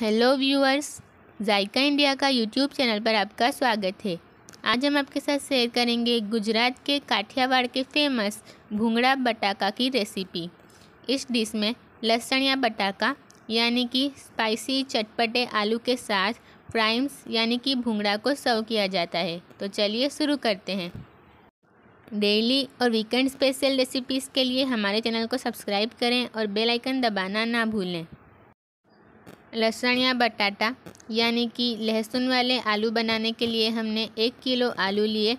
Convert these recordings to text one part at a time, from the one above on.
hello viewers Zayka India का YouTube channel पर आपका स्वागत है आज हम आपके साथ शेयर करेंगे गुजरात के काठियावाड़ के फेमस भूंगड़ा बटाका की रेसिपी इस डिश में लहसन या बटाका यानी कि स्पाइसी चटपटे आलू के साथ प्राइम्स यानी कि भूंगड़ा को सर्व किया जाता है तो चलिए शुरू करते हैं डेली और वीकेंड स्पेशल रेसिपीज़ के लिए हमारे चैनल को सब्सक्राइब करें और बेलाइकन दबाना ना भूलें लहसुन या बटाटा यानी कि लहसुन वाले आलू बनाने के लिए हमने एक किलो आलू लिए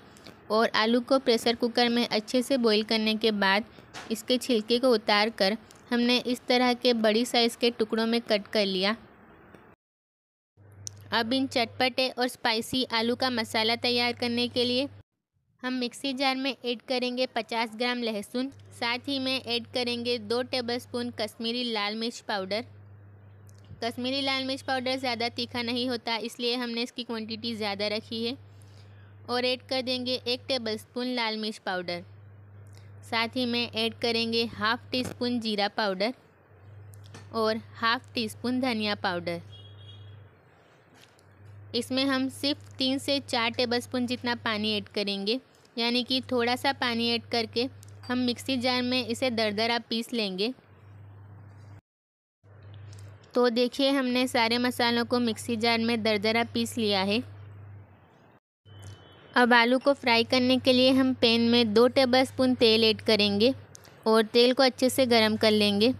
और आलू को प्रेशर कुकर में अच्छे से बॉईल करने के बाद इसके छिलके को उतार कर हमने इस तरह के बड़ी साइज़ के टुकड़ों में कट कर लिया अब इन चटपटे और स्पाइसी आलू का मसाला तैयार करने के लिए हम मिक्सी जार में ऐड करेंगे 50 ग्राम लहसुन साथ ही में ऐड करेंगे दो टेबलस्पून कश्मीरी लाल मिर्च पाउडर कश्मीरी लाल मिर्च पाउडर ज़्यादा तीखा नहीं होता इसलिए हमने इसकी क्वांटिटी ज़्यादा रखी है और ऐड कर देंगे एक टेबल स्पून लाल मिर्च पाउडर साथ ही में ऐड करेंगे हाफ़ टी स्पून जीरा पाउडर और हाफ़ टी स्पून धनिया पाउडर इसमें हम सिर्फ तीन से चार टेबल स्पून जितना पानी ऐड करेंगे यानी कि थोड़ा सा पानी ऐड करके हम मिक्सी जार में इसे दरदरा पीस लेंगे तो देखिए हमने सारे मसालों को मिक्सी जार में दरदरा पीस लिया है अब आलू को फ्राई करने के लिए हम पैन में दो टेबल स्पून तेल ऐड करेंगे और तेल को अच्छे से गरम कर लेंगे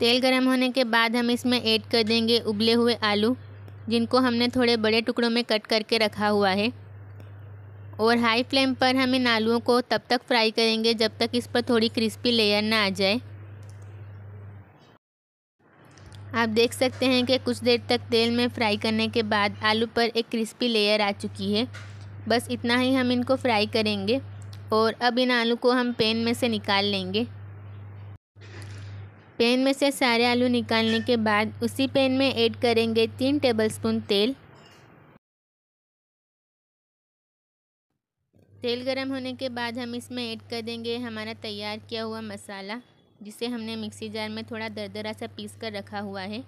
तेल गरम होने के बाद हम इसमें ऐड कर देंगे उबले हुए आलू जिनको हमने थोड़े बड़े टुकड़ों में कट करके रखा हुआ है और हाई फ्लेम पर हम इन आलुओं को तब तक फ्राई करेंगे जब तक इस पर थोड़ी क्रिस्पी लेयर ना आ जाए आप देख सकते हैं कि कुछ देर तक तेल में फ्राई करने के बाद आलू पर एक क्रिस्पी लेयर आ चुकी है बस इतना ही हम इनको फ्राई करेंगे और अब इन आलू को हम पेन में से निकाल लेंगे पेन में से सारे आलू निकालने के बाद उसी पेन में ऐड करेंगे तीन टेबलस्पून तेल तेल गरम होने के बाद हम इसमें ऐड कर देंगे हमारा तैयार किया हुआ मसाला जिसे हमने मिक्सी जार में थोड़ा दरदरा सा पीस कर रखा हुआ है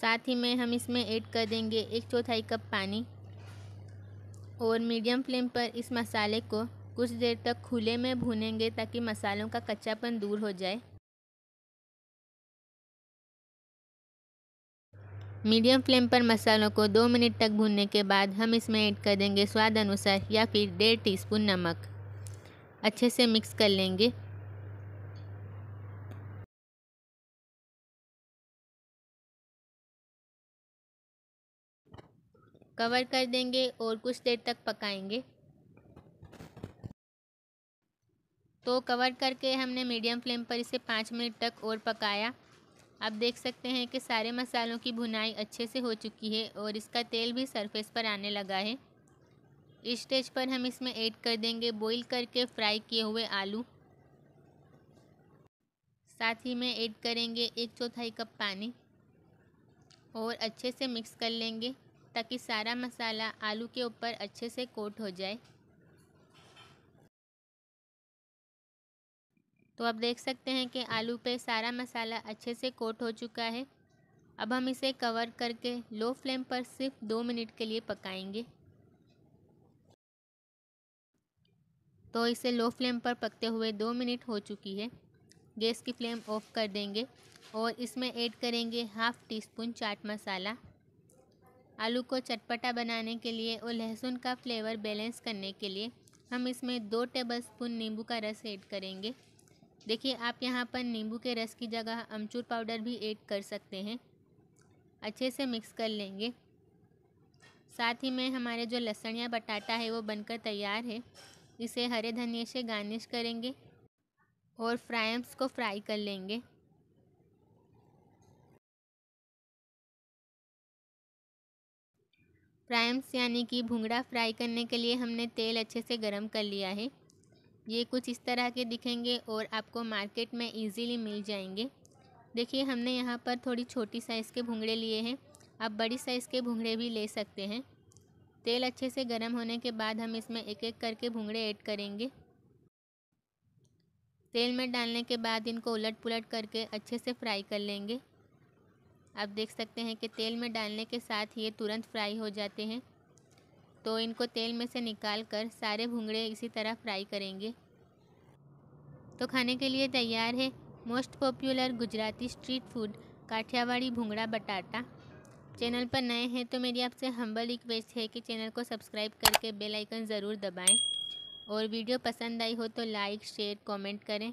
साथ ही में हम इसमें ऐड कर देंगे एक चौथाई कप पानी और मीडियम फ्लेम पर इस मसाले को कुछ देर तक खुले में भूनेंगे ताकि मसालों का कच्चापन दूर हो जाए मीडियम फ्लेम पर मसालों को दो मिनट तक भूनने के बाद हम इसमें ऐड कर देंगे स्वाद अनुसार या फिर डेढ़ टीस्पून नमक अच्छे से मिक्स कर लेंगे कवर कर देंगे और कुछ देर तक पकाएंगे तो कवर करके हमने मीडियम फ्लेम पर इसे पाँच मिनट तक और पकाया आप देख सकते हैं कि सारे मसालों की भुनाई अच्छे से हो चुकी है और इसका तेल भी सरफेस पर आने लगा है इस स्टेज पर हम इसमें ऐड कर देंगे बॉईल करके फ्राई किए हुए आलू साथ ही में ऐड करेंगे एक चौथाई कप पानी और अच्छे से मिक्स कर लेंगे ताकि सारा मसाला आलू के ऊपर अच्छे से कोट हो जाए तो आप देख सकते हैं कि आलू पे सारा मसाला अच्छे से कोट हो चुका है अब हम इसे कवर करके लो फ्लेम पर सिर्फ दो मिनट के लिए पकाएंगे तो इसे लो फ्लेम पर पकते हुए दो मिनट हो चुकी है गैस की फ्लेम ऑफ कर देंगे और इसमें ऐड करेंगे half teaspoon chaat masala आलू को चटपटा बनाने के लिए और लहसुन का फ्लेवर बैलेंस करने के लिए हम इसमें दो टेबल स्पून नींबू का रस ऐड करेंगे देखिए आप यहाँ पर नींबू के रस की जगह अमचूर पाउडर भी ऐड कर सकते हैं अच्छे से मिक्स कर लेंगे साथ ही में हमारे जो लहसुन या बटाटा है वो बनकर तैयार है इसे हरे धनिए से गार्निश करेंगे और फ्राइम्स को फ्राई कर लेंगे प्राइम्स यानी कि भुंगड़ा फ्राई करने के लिए हमने तेल अच्छे से गर्म कर लिया है ये कुछ इस तरह के दिखेंगे और आपको मार्केट में इजीली मिल जाएंगे देखिए हमने यहाँ पर थोड़ी छोटी साइज़ के भुंगड़े लिए हैं आप बड़ी साइज़ के भुंगड़े भी ले सकते हैं तेल अच्छे से गर्म होने के बाद हम इसमें एक एक करके भुंगड़े ऐड करेंगे तेल में डालने के बाद इनको उलट पुलट करके अच्छे से फ्राई कर लेंगे आप देख सकते हैं कि तेल में डालने के साथ ये तुरंत फ्राई हो जाते हैं तो इनको तेल में से निकाल कर सारे भुंगड़े इसी तरह फ्राई करेंगे तो खाने के लिए तैयार है most popular Gujarati street food Kathiyawadi bhungda bateta channel पर नए हैं तो मेरी आपसे हम्बल रिक्वेस्ट है कि चैनल को सब्सक्राइब करके बेल आइकन ज़रूर दबाएं और वीडियो पसंद आई हो तो लाइक शेयर कमेंट करें